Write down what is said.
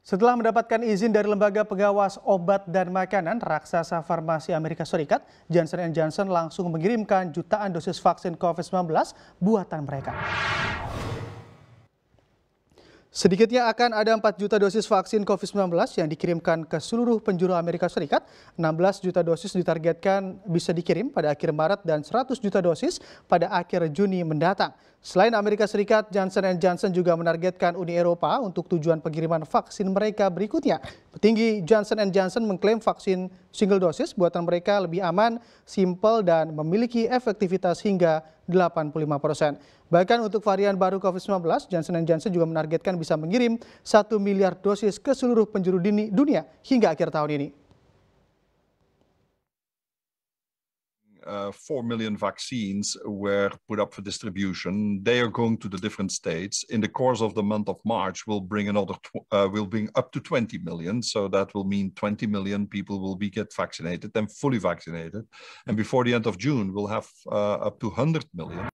Setelah mendapatkan izin dari Lembaga Pengawas Obat dan Makanan, raksasa farmasi Amerika Serikat, Johnson Johnson langsung mengirimkan jutaan dosis vaksin COVID-19 buatan mereka. Sedikitnya akan ada 4 juta dosis vaksin COVID-19 yang dikirimkan ke seluruh penjuru Amerika Serikat. 16 juta dosis ditargetkan bisa dikirim pada akhir Maret dan 100 juta dosis pada akhir Juni mendatang. Selain Amerika Serikat, Johnson Johnson juga menargetkan Uni Eropa untuk tujuan pengiriman vaksin mereka berikutnya. Petinggi Johnson Johnson mengklaim vaksin single dosis buatan mereka lebih aman, simpel, dan memiliki efektivitas hingga 85 persen. Bahkan untuk varian baru COVID-19, Johnson Johnson juga menargetkan bisa mengirim 1 miliar dosis ke seluruh penjuru dunia hingga akhir tahun ini. uh, 4 million vaccines were put up for distribution. They are going to the different states. In the course of the month of March, we'll bring another, uh, we'll bring up to 20 million. So that will mean 20 million people will be get vaccinated and fully vaccinated. And before the end of June, we'll have uh, up to 100 million.